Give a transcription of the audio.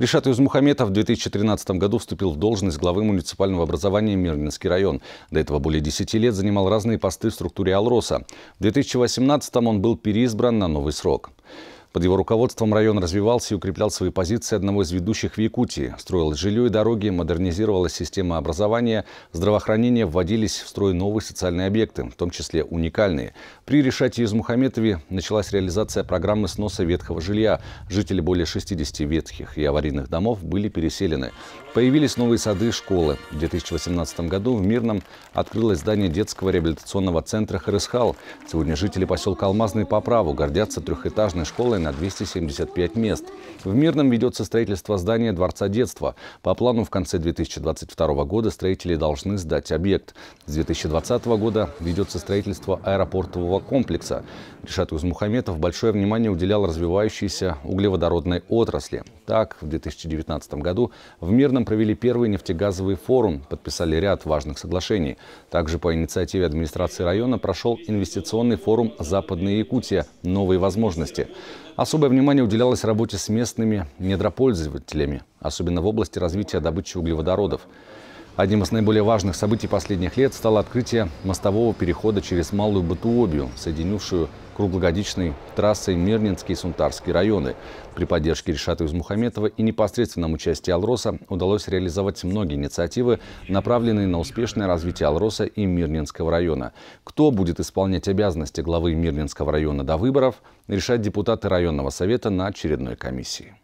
Решат Юзмухаметов в 2013 году вступил в должность главы муниципального образования Мирнинский район. До этого более 10 лет занимал разные посты в структуре Алроса. В 2018 он был переизбран на новый срок. Под его руководством район развивался и укреплял свои позиции одного из ведущих в Якутии. Строилось жилье и дороги, модернизировалась система образования, здравоохранения. вводились в строй новые социальные объекты, в том числе уникальные. При решате из Мухаметове началась реализация программы сноса ветхого жилья. Жители более 60 ветхих и аварийных домов были переселены. Появились новые сады и школы. В 2018 году в Мирном открылось здание детского реабилитационного центра «Харысхал». Сегодня жители поселка Алмазный по праву гордятся трехэтажной школой новое на 275 мест. В Мирном ведется строительство здания Дворца детства. По плану в конце 2022 года строители должны сдать объект. С 2020 года ведется строительство аэропортового комплекса. Решат Узмухаметов большое внимание уделял развивающейся углеводородной отрасли. Так, в 2019 году в Мирном провели первый нефтегазовый форум, подписали ряд важных соглашений. Также по инициативе администрации района прошел инвестиционный форум «Западная Якутия. Новые возможности». Особое внимание уделялось работе с местными недропользователями, особенно в области развития добычи углеводородов. Одним из наиболее важных событий последних лет стало открытие мостового перехода через Малую Батуобию, соединившую круглогодичной трассой Мирнинские и Сунтарские районы. При поддержке Решата Измухаметова и непосредственном участии Алроса удалось реализовать многие инициативы, направленные на успешное развитие Алроса и Мирнинского района. Кто будет исполнять обязанности главы Мирнинского района до выборов, решать депутаты районного совета на очередной комиссии.